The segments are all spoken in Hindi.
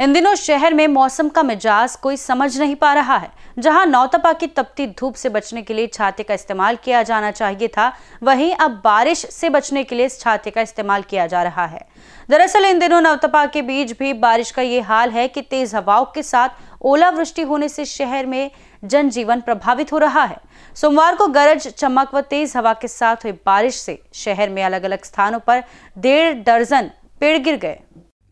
इन दिनों शहर में मौसम का मिजाज कोई समझ नहीं पा रहा है जहां नौतपा की तपती धूप से बचने के लिए छाते का इस्तेमाल किया जाना चाहिए था वहीं अब बारिश से बचने के लिए छाते का इस्तेमाल किया जा रहा है दरअसल इन दिनों नवतपा के बीच भी बारिश का ये हाल है कि तेज हवाओं के साथ ओलावृष्टि होने से शहर में जनजीवन प्रभावित हो रहा है सोमवार को गरज चमक व तेज हवा के साथ हुई बारिश से शहर में अलग अलग स्थानों पर डेढ़ दर्जन पेड़ गिर गए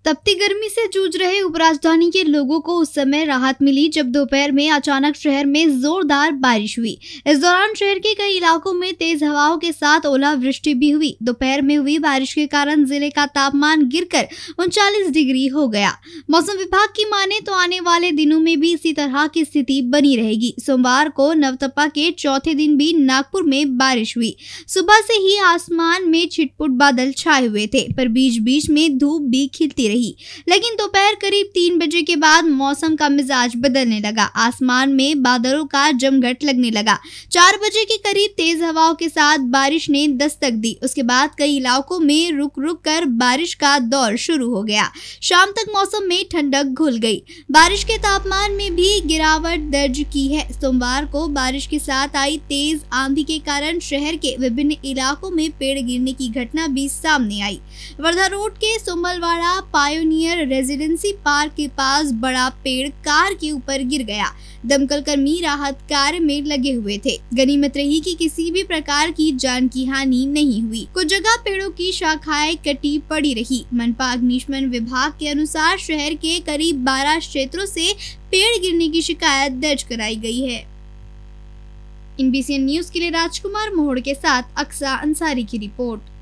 तपती गर्मी से जूझ रहे उपराजधानी के लोगों को उस समय राहत मिली जब दोपहर में अचानक शहर में जोरदार बारिश हुई इस दौरान शहर के कई इलाकों में तेज हवाओं के साथ ओलावृष्टि भी हुई दोपहर में हुई बारिश के कारण जिले का तापमान गिरकर उनचालीस डिग्री हो गया मौसम विभाग की माने तो आने वाले दिनों में भी इसी तरह की स्थिति बनी रहेगी सोमवार को नवतपा के चौथे दिन भी नागपुर में बारिश हुई सुबह से ही आसमान में छिटपुट बादल छाए हुए थे पर बीच बीच में धूप भी खिलती रही रही लेकिन दोपहर करीब तीन बजे के बाद मौसम का मिजाज बदलने लगा आसमान में बादलों का जमघट लगने लगा चार बजे के करीब तेज हवाओं के साथ बारिश ने दस्तक दी उसके बाद कई इलाकों में रुक रुक कर बारिश का दौर शुरू हो गया शाम तक मौसम में ठंडक घुल गई बारिश के तापमान में भी गिरावट दर्ज की है सोमवार को बारिश के साथ आई तेज आंधी के कारण शहर के विभिन्न इलाकों में पेड़ गिरने की घटना भी सामने आई वर्धा रोड के सोमलवाड़ा पायोनियर रेजिडेंसी पार्क के पास बड़ा पेड़ कार के ऊपर गिर गया दमकल कर्मी राहत कार्य में लगे हुए थे गनीमत रही कि किसी भी प्रकार की जान की हानि नहीं हुई कुछ जगह पेड़ों की शाखाएं कटी पड़ी रही मनपा अग्निशमन विभाग के अनुसार शहर के करीब बारह क्षेत्रों से पेड़ गिरने की शिकायत दर्ज कराई गई है इन न्यूज के लिए राजकुमार मोहड़ के साथ अक्सा अंसारी की रिपोर्ट